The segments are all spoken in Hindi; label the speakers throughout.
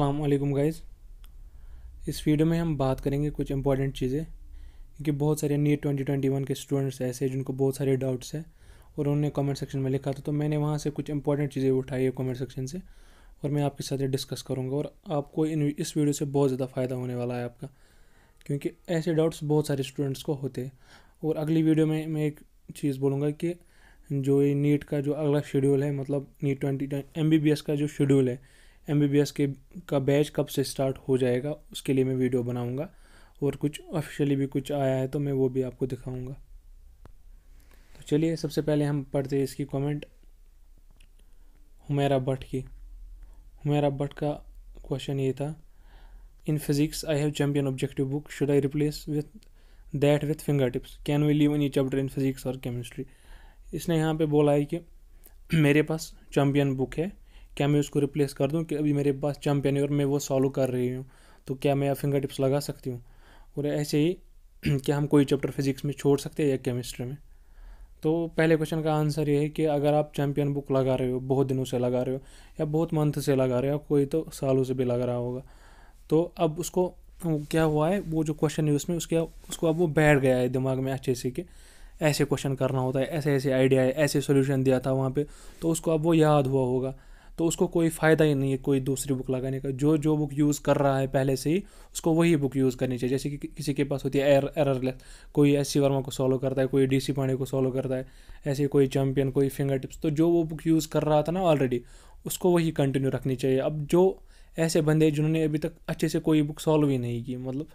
Speaker 1: असलम गाइज़ इस वीडियो में हम बात करेंगे कुछ इंपॉर्टेंट चीज़ें क्योंकि बहुत सारे नीट ट्वेंटी ट्वेंटी वन के स्टूडेंट्स ऐसे जिनको बहुत सारे डाउट्स हैं और उन्होंने कमेंट सेक्शन में लिखा था तो मैंने वहाँ से कुछ इंपॉर्टेंट चीज़ें उठाई है कमेंट सेक्शन से और मैं आपके साथ डिस्कस करूँगा और आपको इन इस वीडियो से बहुत ज़्यादा फ़ायदा होने वाला है आपका क्योंकि ऐसे डाउट्स बहुत सारे स्टूडेंट्स को होते हैं और अगली वीडियो में मैं एक चीज़ बोलूँगा कि जो ये नीट का जो अगला शेड्यूल है मतलब NEET twenty M B B S का जो शेड्यूल है एम के का बैच कब से स्टार्ट हो जाएगा उसके लिए मैं वीडियो बनाऊँगा और कुछ ऑफिशियली भी कुछ आया है तो मैं वो भी आपको दिखाऊँगा तो चलिए सबसे पहले हम पढ़ते हैं इसकी कमेंट हुमेरा भट्ट की हुमेरा भट्ट का क्वेश्चन ये था in physics I have champion objective book should I replace with that with fingertips can we in you chapter in physics और केमिस्ट्री इसने यहाँ पे बोला है कि मेरे पास चैम्पियन बुक है क्या मैं उसको रिप्लेस कर दूँ कि अभी मेरे पास चैम्पियन है और मैं वो सॉल्व कर रही हूँ तो क्या मैं फिंगर टिप्स लगा सकती हूँ और ऐसे ही क्या हम कोई चैप्टर फिजिक्स में छोड़ सकते हैं या केमिस्ट्री में तो पहले क्वेश्चन का आंसर ये है कि अगर आप चैम्पियन बुक लगा रहे हो बहुत दिनों से लगा रहे हो या बहुत मंथ से लगा रहे हो कोई तो सालों से भी लगा रहा होगा तो अब उसको क्या हुआ है वो जो क्वेश्चन है उसमें उसके उसको अब वो बैठ गया है दिमाग में अच्छे से कि ऐसे क्वेश्चन करना होता है ऐसे ऐसे आइडिया है ऐसे सोल्यूशन दिया था वहाँ पर तो उसको अब वो याद हुआ होगा तो उसको कोई फ़ायदा ही नहीं है कोई दूसरी बुक लगाने का जो जो बुक यूज़ कर रहा है पहले से ही उसको वही बुक यूज़ करनी चाहिए जैसे कि किसी के पास होती है एर, एररलेस कोई एस सी वर्मा को सॉल्व करता है कोई डी सी पांडे को सॉल्व करता है ऐसे कोई चैम्पियन कोई फिंगर टिप्स तो जो वो बुक यूज़ कर रहा था ना ऑलरेडी उसको वही कंटिन्यू रखनी चाहिए अब जो ऐसे बंदे जिन्होंने अभी तक अच्छे से कोई बुक सॉल्व ही नहीं की मतलब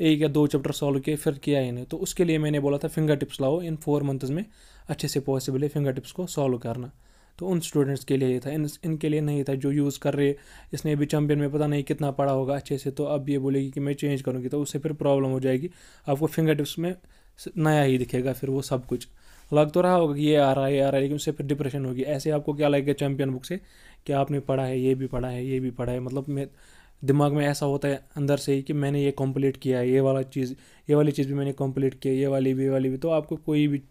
Speaker 1: एक या दो चैप्टर सॉल्व किए फिर किया ही नहीं तो उसके लिए मैंने बोला था फिंगर टिप्स लाओ इन फोर मंथ्स में अच्छे से पॉसिबल है फिंगर टिप्स को सॉल्व करना तो उन स्टूडेंट्स के लिए ये था इन इनके लिए नहीं था जो यूज़ कर रहे इसने भी चैम्पियन में पता नहीं कितना पढ़ा होगा अच्छे से तो अब ये बोलेगी कि मैं चेंज करूँगी तो उससे फिर प्रॉब्लम हो जाएगी आपको फिंगर टिप्स में नया ही दिखेगा फिर वो सब कुछ लग तो रहा होगा कि ये आ रहा है ये आ रहा है लेकिन उससे फिर डिप्रेशन होगी ऐसे आपको क्या लगेगा चैम्पियन बुक से कि आपने पढ़ा है ये भी पढ़ा है ये भी पढ़ा है मतलब मैं दिमाग में ऐसा होता है अंदर से ही कि मैंने ये कंप्लीट किया है ये वाला चीज़ ये वाली चीज़ भी मैंने कंप्लीट किया ये वाली भी ये वाली भी तो आपको कोई भी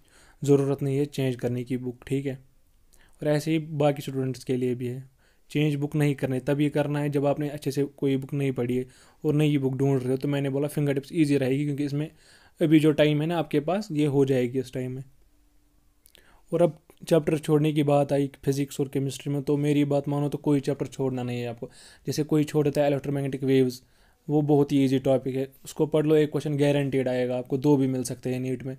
Speaker 1: ज़रूरत नहीं है चेंज करने की बुक ठीक है और ऐसे ही बाकी स्टूडेंट्स के लिए भी है चेंज बुक नहीं करने तभी करना है जब आपने अच्छे से कोई बुक नहीं पढ़ी है और नई बुक ढूंढ रहे हो तो मैंने बोला फिंगर टिप्स ईजी रहेगी क्योंकि इसमें अभी जो टाइम है ना आपके पास ये हो जाएगी उस टाइम में और अब चैप्टर छोड़ने की बात आई फिजिक्स और केमिस्ट्री में तो मेरी बात मानो तो कोई चैप्टर छोड़ना नहीं है आपको जैसे कोई छोड़ता है इलेक्ट्रोमैग्नेटिक वेव्स वो बहुत ही ईजी टॉपिक है उसको पढ़ लो एक क्वेश्चन गारंटीड आएगा आपको दो भी मिल सकते हैं नीट में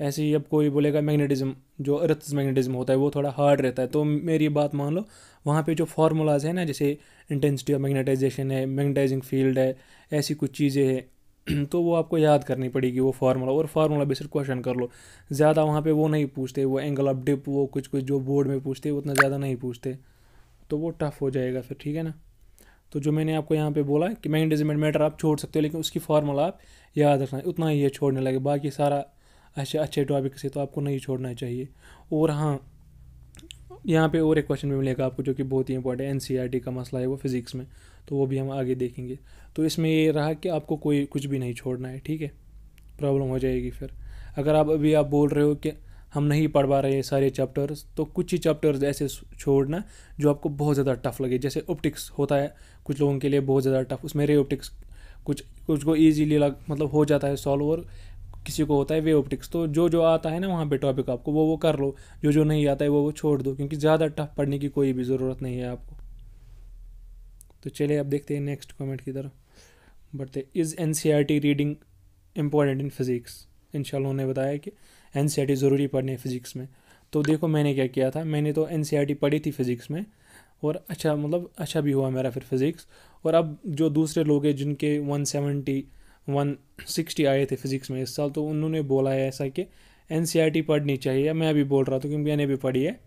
Speaker 1: ऐसे ही अब कोई बोलेगा मैग्नेटिज्म जो अर्थ मैग्नेटिज्म होता है वो थोड़ा हार्ड रहता है तो मेरी बात मान लो वहाँ पे जो फार्मूलाज है ना जैसे इंटेंसिटी ऑफ मैग्नेटाइजेशन है मैग्नेटाइजिंग फील्ड है ऐसी कुछ चीज़ें हैं तो वो आपको याद करनी पड़ेगी वो फार्मूला और फार्मूला बेस्ड क्वेश्चन कर लो ज़्यादा वहाँ पर वो नहीं पूछते वो एंगल ऑफ डिप वो कुछ कुछ जो बोर्ड में पूछते उतना ज़्यादा नहीं पूछते तो वो टफ़ हो जाएगा फिर ठीक है ना तो जो मैंने आपको यहाँ पे बोला कि मैग्नेटिज्म एंड मैटर आप छोड़ सकते हो लेकिन उसकी फार्मूला आप याद रखना उतना ही ये छोड़ने लगे बाकी सारा अच्छे अच्छे टॉपिक से तो आपको नहीं छोड़ना चाहिए और हाँ यहाँ पे और एक क्वेश्चन भी मिलेगा आपको जो कि बहुत ही इंपॉर्टेंट एन e का मसला है वो फिज़िक्स में तो वो भी हम आगे देखेंगे तो इसमें ये रहा कि आपको कोई कुछ भी नहीं छोड़ना है ठीक है प्रॉब्लम हो जाएगी फिर अगर आप अभी आप बोल रहे हो कि हम नहीं पढ़ पा रहे हैं सारे चैप्टर्स तो कुछ ही चैप्टर्स ऐसे छोड़ना जो आपको बहुत ज़्यादा टफ लगे जैसे ऑप्टिक्स होता है कुछ लोगों के लिए बहुत ज़्यादा टफ उसमें रे ऑप्टिक्स कुछ कुछ को ईजीली लग मतलब हो जाता है सॉल्व और किसी को होता है वे ऑप्टिक्स तो जो जो आता है ना वहाँ पे टॉपिक आपको वो वो कर लो जो जो नहीं आता है वो वो छोड़ दो क्योंकि ज़्यादा टफ पढ़ने की कोई भी ज़रूरत नहीं है आपको तो चलिए अब देखते हैं नेक्स्ट कमेंट की तरफ बढ़ते is N C R T reading important in physics in उन्होंने बताया कि एन सी आर टी ज़रूरी पढ़नी है फिज़िक्स में तो देखो मैंने क्या किया था मैंने तो एन सी आर टी पढ़ी थी फिज़िक्स में और अच्छा मतलब अच्छा भी हुआ मेरा फिर फिज़िक्स और अब जो दूसरे लोग हैं जिनके वन सेवेंटी वन सिक्सटी आए थे फिज़िक्स में इस साल तो उन्होंने बोला है ऐसा कि एन e पढ़नी चाहिए मैं अभी बोल रहा था क्योंकि मैंने भी पढ़ी है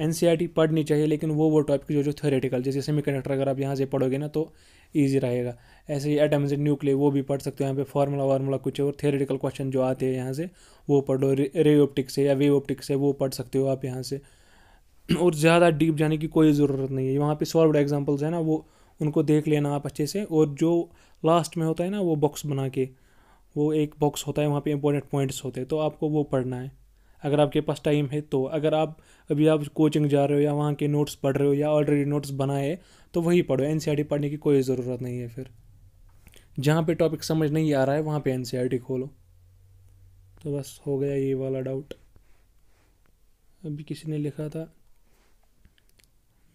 Speaker 1: एन e पढ़नी चाहिए लेकिन वो वो टॉपिक जो जो थेरेटिकल जैसे सेमी कंडक्टर अगर आप यहाँ से पढ़ोगे ना तो ईजी रहेगा ऐसे ही एटम्स एंड न्यूक्लियर वो भी पढ़ सकते हो यहाँ पे फार्मूला वार्मूला कुछ और थेरेटिकल क्वेश्चन जो आते हैं यहाँ से वो पढ़ लो रे ऑप्टिक्स से या वे ऑप्टिक्स से वो पढ़ सकते हो आप यहाँ से और ज़्यादा डीप जाने की कोई ज़रूरत नहीं है वहाँ पे सॉल्व एग्जाम्पल्स हैं ना वो उनको देख लेना आप अच्छे से और जो लास्ट में होता है ना वो बॉक्स बना के वो एक बॉक्स होता है वहाँ पे इंपॉर्टेंट पॉइंट्स होते हैं तो आपको वो पढ़ना है अगर आपके पास टाइम है तो अगर आप अभी आप कोचिंग जा रहे हो या वहाँ के नोट्स पढ़ रहे हो या ऑलरेडी नोट्स बनाए तो वही पढ़ो एन e पढ़ने की कोई ज़रूरत नहीं है फिर जहाँ पे टॉपिक समझ नहीं आ रहा है वहाँ पे एन e खोलो तो बस हो गया ये वाला डाउट अभी किसी ने लिखा था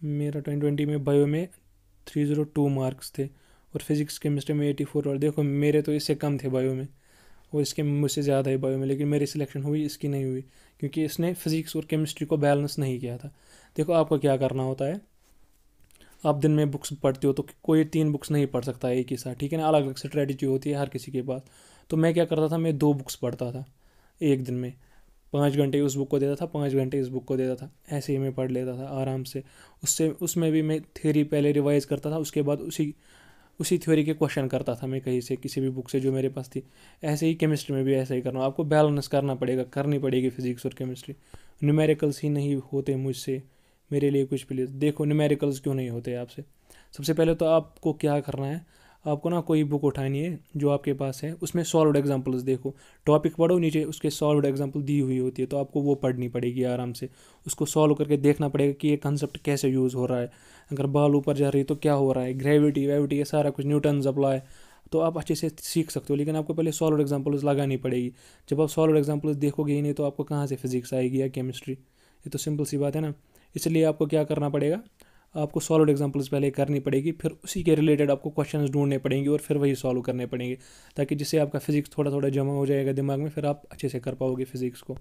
Speaker 1: मेरा ट्वेंटी ट्वेंटी में बायो में थ्री ज़ीरो टू मार्क्स थे और फिज़िक्स केमिस्ट्री में एटी फोर और देखो मेरे तो इससे कम थे बायो में और इसके मुझसे ज़्यादा है बायो में लेकिन मेरी सिलेक्शन हुई इसकी नहीं हुई क्योंकि इसने फिज़िक्स और केमिस्ट्री को बैलेंस नहीं किया था देखो आपको क्या करना होता है आप दिन में बुक्स पढ़ते हो तो कोई तीन बुक्स नहीं पढ़ सकता एक ही साथ ठीक है ना अलग अलग स्ट्रेटजी होती है हर किसी के पास तो मैं क्या करता था मैं दो बुक्स पढ़ता था एक दिन में पाँच घंटे उस बुक को देता था पाँच घंटे इस बुक को देता था ऐसे ही मैं पढ़ लेता था आराम से उससे उसमें भी मैं थ्योरी पहले रिवाइज़ करता था उसके बाद उसी उसी थ्योरी के क्वेश्चन करता था मैं कहीं से किसी भी बुक से जो मेरे पास थी ऐसे ही केमिस्ट्री में भी ऐसा ही करना आपको बैलेंस करना पड़ेगा करनी पड़ेगी फिजिक्स और केमिस्ट्री न्यूमेरिकल्स ही नहीं होते मुझसे मेरे लिए कुछ प्लीज़ देखो न्यूमेरिकल्स क्यों नहीं होते आपसे सबसे पहले तो आपको क्या करना है आपको ना कोई बुक उठानी है जो आपके पास है उसमें सॉल्वड एग्जाम्पल्स देखो टॉपिक पढ़ो नीचे उसके सॉल्वड एग्जाम्पल दी हुई होती है तो आपको वो पढ़नी पड़ेगी आराम से उसको सॉल्व करके देखना पड़ेगा कि ये कंसेप्ट कैसे यूज़ हो रहा है अगर बाल ऊपर जा रही है तो क्या हो रहा है ग्रेविटी वेविटी ये सारा कुछ न्यूटन अप्लाई तो आप अच्छे से सीख सकते हो लेकिन आपको पहले सॉल्व एग्जाम्पल्स लगानी पड़ेगी जब आप सॉल्व एग्जाम्पल्स देखोगे ही नहीं तो आपको कहाँ से फिजिक्स आएगी या केमिस्ट्री ये तो सिंपल सी बात है ना इसलिए आपको क्या करना पड़ेगा आपको सॉलिड एग्जांपल्स पहले करनी पड़ेगी फिर उसी के रिलेटेड आपको क्वेश्चंस ढूंढने पड़ेंगे और फिर वही सॉल्व करने पड़ेंगे ताकि जिससे आपका फिजिक्स थोड़ा थोड़ा जमा हो जाएगा दिमाग में फिर आप अच्छे से कर पाओगे फिजिक्स को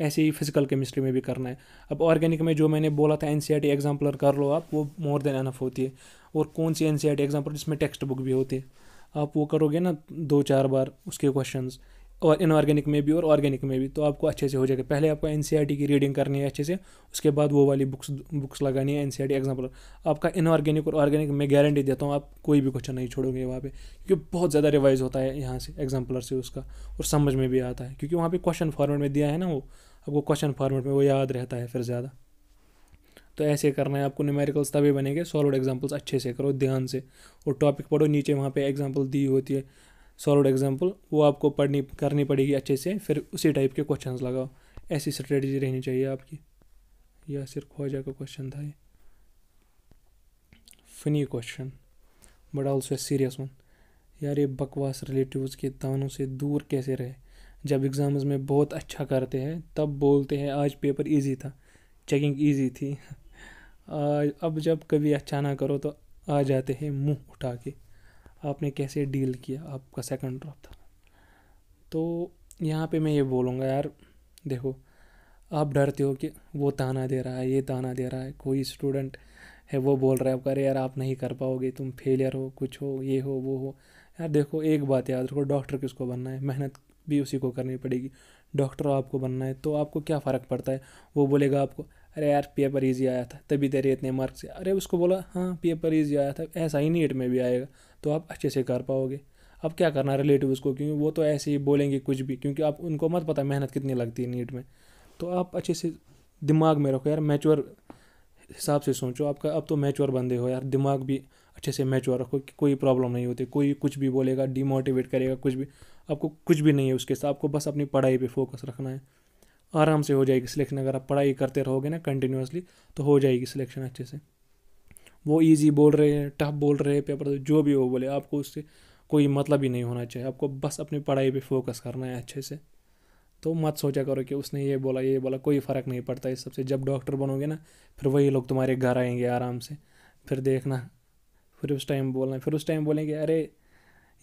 Speaker 1: ऐसे ही फिजिकल केमिस्ट्री में भी करना है अब ऑर्गेनिक में जो मैंने बोला था एन सी कर लो आप वो मोर देन अनफ होती है और कौन सी एन सी एग्जाम्पल जिसमें टेक्स्ट बुक भी होती है आप वो करोगे ना दो चार बार उसके क्वेश्चंस और इनऑर्गेनिक में भी और ऑर्गेनिक में भी तो आपको अच्छे से हो जाएगा पहले आपको एन e की रीडिंग करनी है अच्छे से उसके बाद वो वाली बुक्स बुक्स लगानी है एन सी एग्जाम्पल आपका इनऑर्गेनिक और ऑर्गेनिक मैं गारंटी देता हूँ आप कोई भी क्वेश्चन नहीं छोड़ोगे वहाँ पे क्योंकि बहुत ज़्यादा रिवाइज होता है यहाँ से एग्जाम्पलर से उसका और समझ में भी आता है क्योंकि वहाँ पर क्वेश्चन फॉर्मेट में दिया है ना वो आपको क्वेश्चन फॉर्मेट में वो याद रहता है फिर ज़्यादा तो ऐसे करना है आपको न्यूमेरिकल्स तभी बनेंगे सॉलिड एग्जाम्पल्स अच्छे से करो ध्यान से और टॉपिक पढ़ो नीचे वहाँ पे एग्जाम्पल दी होती है सॉलिड एग्जाम्पल वो आपको पढ़नी करनी पड़ेगी अच्छे से फिर उसी टाइप के क्वेश्चन लगाओ ऐसी स्ट्रेटजी रहनी चाहिए आपकी या सिर्फ ख्वाजा का क्वेश्चन था ये funny question but also serious one यार ये बकवास रिलेटिव्स के तानों से दूर कैसे रहे जब एग्ज़ाम्स में बहुत अच्छा करते हैं तब बोलते हैं आज पेपर इजी था चेकिंग इजी थी आज अब जब कभी अच्छा ना करो तो आ जाते हैं मुंह उठा के आपने कैसे डील किया आपका सेकंड ड्रॉप था तो यहाँ पे मैं ये बोलूँगा यार देखो आप डरते हो कि वो ताना दे रहा है ये ताना दे रहा है कोई स्टूडेंट है वो बोल रहा है अरे यार आप नहीं कर पाओगे तुम फेलियर हो कुछ हो ये हो वो हो यार देखो एक बात याद रखो डॉक्टर किसको बनना है मेहनत भी उसी को करनी पड़ेगी डॉक्टर आपको बनना है तो आपको क्या फ़र्क पड़ता है वो बोलेगा आपको अरे यार पेपर ईजी आया था तभी तेरे इतने मार्क्स अरे उसको बोला हाँ पेपर ईजी आया था ऐसा ही नीट में भी आएगा तो आप अच्छे से कर पाओगे अब क्या करना रिलेटिव उसको क्योंकि वो तो ऐसे ही बोलेंगे कुछ भी क्योंकि आप उनको मत पता मेहनत कितनी लगती है नीट में तो आप अच्छे से दिमाग में रखो यार मैच्योर हिसाब से सोचो आपका अब तो मैच्योर बंदे हो यार दिमाग भी अच्छे से मैच्योर रखो कि कोई प्रॉब्लम नहीं होती कोई कुछ भी बोलेगा डिमोटिवेट करेगा कुछ भी आपको कुछ भी नहीं है उसके साथ आपको बस अपनी पढ़ाई पर फोकस रखना है आराम से हो जाएगी सिलेक्शन अगर आप पढ़ाई करते रहोगे ना कंटिन्यूसली तो हो जाएगी सिलेक्शन अच्छे से वो ईजी बोल रहे हैं टफ बोल रहे हैं पेपर जो भी हो बोले आपको उससे कोई मतलब ही नहीं होना चाहिए आपको बस अपनी पढ़ाई पे फोकस करना है अच्छे से तो मत सोचा करो कि उसने ये बोला ये बोला कोई फ़र्क नहीं पड़ता इस सबसे जब डॉक्टर बनोगे ना फिर वही लोग तुम्हारे घर आएंगे आराम से फिर देखना फिर उस टाइम बोलना फिर उस टाइम बोलेंगे अरे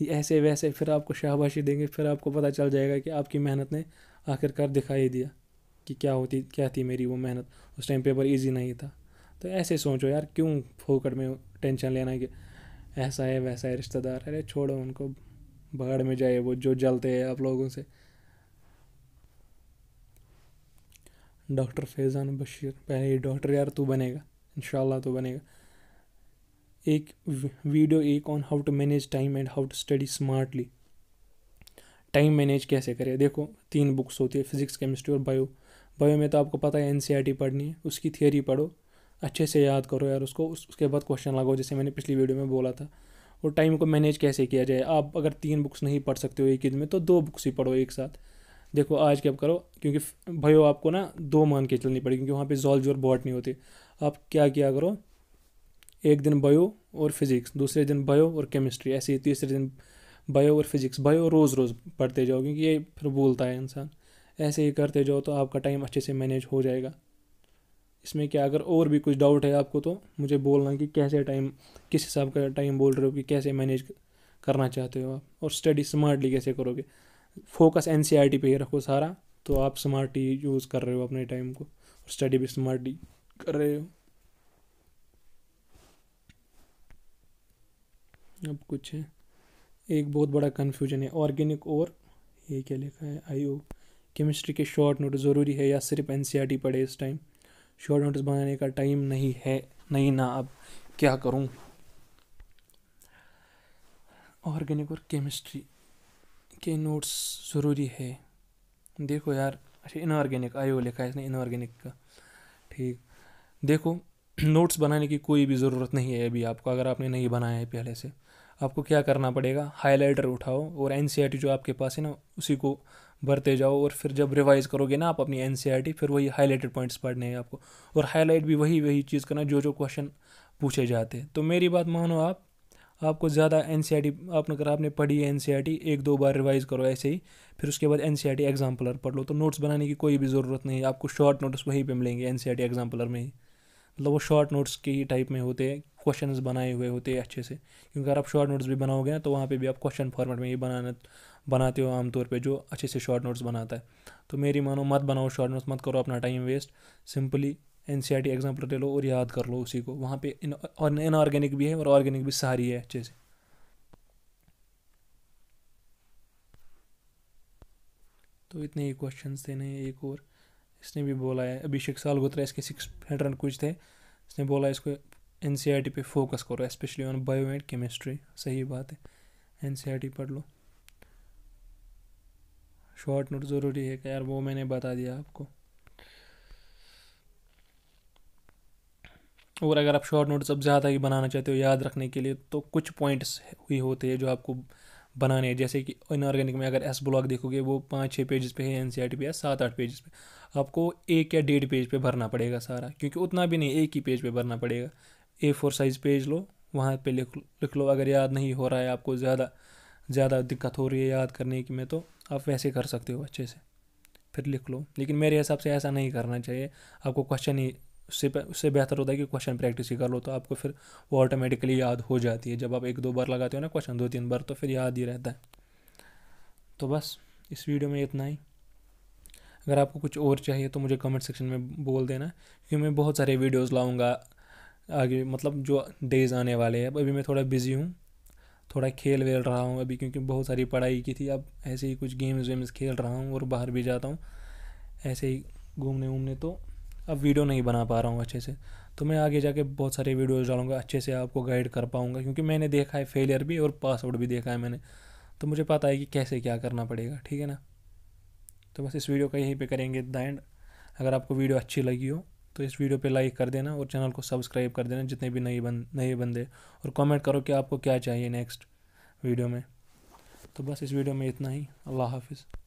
Speaker 1: ऐसे वैसे फिर आपको शाबाशी देंगे फिर आपको पता चल जाएगा कि आपकी मेहनत ने आखिरकार दिखाई दिया कि क्या होती क्या थी मेरी वो मेहनत उस टाइम पेपर ईजी नहीं था तो ऐसे सोचो यार क्यों फोकट में टेंशन लेना कि ऐसा है वैसा है रिश्तेदार अरे छोड़ो उनको बाढ़ में जाए वो जो जलते हैं आप लोगों से डॉक्टर फैज़ान बशीर पहले ही डॉक्टर यार तू बनेगा इन तू बनेगा एक वीडियो एक on how to manage time and how to study smartly time manage कैसे करें देखो तीन बुक्स होती है फिजिक्स केमिस्ट्री और बायो बायो में तो आपको पता है एन e पढ़नी है उसकी थियोरी पढ़ो अच्छे से याद करो यार उसको उसके बाद क्वेश्चन लगाओ जैसे मैंने पिछली वीडियो में बोला था और टाइम को मैनेज कैसे किया जाए आप अगर तीन बुक्स नहीं पढ़ सकते हो एक दिन में तो दो बुक्स ही पढ़ो एक साथ देखो आज क्या करो क्योंकि भयो आपको ना दो मान के चलनी पड़ेगी क्योंकि वहाँ पे जॉलजी और नहीं होती आप क्या किया करो एक दिन बायो और फिज़िक्स दूसरे दिन बायो और केमिस्ट्री ऐसे ही तीसरे दिन बायो और फिज़िक्स बायो रोज़ रोज़ पढ़ते जाओ क्योंकि ये फिर भूलता है इंसान ऐसे ही करते जाओ तो आपका टाइम अच्छे से मैनेज हो जाएगा इसमें क्या अगर और भी कुछ डाउट है आपको तो मुझे बोलना कि कैसे टाइम किस हिसाब का टाइम बोल रहे हो कि कैसे मैनेज करना चाहते हो आप और स्टडी स्मार्टली कैसे करोगे focus N C R T पर ही रखो सारा तो आप स्मार्टली यूज़ कर रहे हो अपने टाइम को और स्टडी भी स्मार्टली कर रहे हो अब कुछ है एक बहुत बड़ा कन्फ्यूजन है ऑर्गेनिक और ये क्या लिखा है आईओ केमिस्ट्री के शॉर्ट नोट्स ज़रूरी है या सिर्फ एन e पढ़े इस टाइम शॉर्ट नोट्स बनाने का टाइम नहीं है नहीं ना अब क्या करूँ ऑर्गेनिक और केमिस्ट्री के नोट्स ज़रूरी है देखो यार अच्छा इनऑर्गेनिक ओ लिखा है इसने इनऑर्गेनिक का ठीक देखो नोट्स बनाने की कोई भी ज़रूरत नहीं है अभी आपको अगर आपने नहीं बनाया है पहले से आपको क्या करना पड़ेगा हाईलाइटर उठाओ और एन e जो आपके पास है ना उसी को भरते जाओ और फिर जब रिवाइज़ करोगे ना आप अपनी एन e फिर वही हाईलाइटेड पॉइंट्स पढ़ने हैं आपको और हाईलाइट भी वही वही चीज़ करना जो जो क्वेश्चन पूछे जाते हैं तो मेरी बात मानो आप आपको ज़्यादा एन सी टी आपने अगर आपने पढ़ी है एन सी टी एक दो बार रिवाइज़ करो ऐसे ही फिर उसके बाद एन सी टी एग्जाम्पलर पढ़ लो तो नोट्स बनाने की कोई भी ज़रूरत नहीं आपको शॉर्ट नोट्स वहीं पर मिलेंगे एन सी टी एग्जाम्पलर में ही मतलब वो शॉर्ट नोट्स के ही टाइप में होते हैं क्वेश्चन बनाए हुए होते हैं अच्छे से क्योंकि अगर आप शॉर्ट नोट्स भी बनाओगे ना तो वहाँ पर भी आप क्वेश्चन फॉर्मेट में ये बनाना बनाते हो आमतौर पर जो अच्छे से शॉर्ट नोट्स बनाता है तो मेरी मानो मत बनाओ शॉर्ट नोट्स मत करो अपना time waste simply N C R T example ले लो और याद कर लो उसी को वहाँ पे इनऑर्गेनिक भी है और ऑर्गेनिक भी सारी है अच्छे से तो इतने ही क्वेश्चन थे ना एक और इसने भी बोला है अभिषेक सालगोत्रा इसके सिक्स हंड्रेड कुछ थे इसने बोला इसको एन सी आर टी पर फोकस करो specially on bio and chemistry सही बात है एन सी आर टी पढ़ लो शॉर्ट नोट ज़रूरी है यार वो मैंने बता दिया आपको और अगर आप शॉर्ट नोट्स अब ज़्यादा ही बनाना चाहते हो याद रखने के लिए तो कुछ पॉइंट्स ही होते हैं जो आपको बनाने हैं जैसे कि इनऑर्गेनिक में अगर एस ब्लॉग देखोगे वो पाँच छः पेजेस पे है एन सी आर टी पे या सात आठ पेजेस पे आपको एक या डेढ़ पेज पे भरना पड़ेगा सारा क्योंकि उतना भी नहीं एक ही पेज पे भरना पड़ेगा ए फोर साइज़ पेज लो वहाँ पे लिख लिख लो अगर याद नहीं हो रहा है आपको ज़्यादा ज़्यादा दिक्कत हो रही है याद करने की में तो आप वैसे कर सकते हो अच्छे से फिर लिख लो लेकिन मेरे हिसाब से ऐसा नहीं करना चाहिए आपको क्वेश्चन ही उससे उससे बेहतर होता है कि क्वेश्चन प्रैक्टिस ही कर लो तो आपको फिर वो ऑटोमेटिकली याद हो जाती है जब आप एक दो बार लगाते हो ना क्वेश्चन दो तीन बार तो फिर याद ही रहता है तो बस इस वीडियो में इतना ही अगर आपको कुछ और चाहिए तो मुझे कमेंट सेक्शन में बोल देना क्योंकि मैं बहुत सारे वीडियोज़ लाऊँगा आगे मतलब जो डेज आने वाले हैं अब अभी मैं थोड़ा बिज़ी हूँ थोड़ा खेल वेल रहा हूँ अभी क्योंकि बहुत सारी पढ़ाई की थी अब ऐसे ही कुछ गेम्स वेम्स खेल रहा हूँ और बाहर भी जाता हूँ ऐसे ही घूमने वूमने तो अब वीडियो नहीं बना पा रहा हूँ अच्छे से तो मैं आगे जाके बहुत सारे वीडियोज़ डालूँगा अच्छे से आपको गाइड कर पाऊँगा क्योंकि मैंने देखा है फेलियर भी और पासवर्ड भी देखा है मैंने तो मुझे पता है कि कैसे क्या करना पड़ेगा ठीक है ना तो बस इस वीडियो का यहीं पे करेंगे द एंड अगर आपको वीडियो अच्छी लगी हो तो इस वीडियो पे लाइक कर देना और चैनल को सब्सक्राइब कर देना जितने भी नए बन नए बंदे और कमेंट करो कि आपको क्या चाहिए नेक्स्ट वीडियो में तो बस इस वीडियो में इतना ही अल्लाह हाफिज़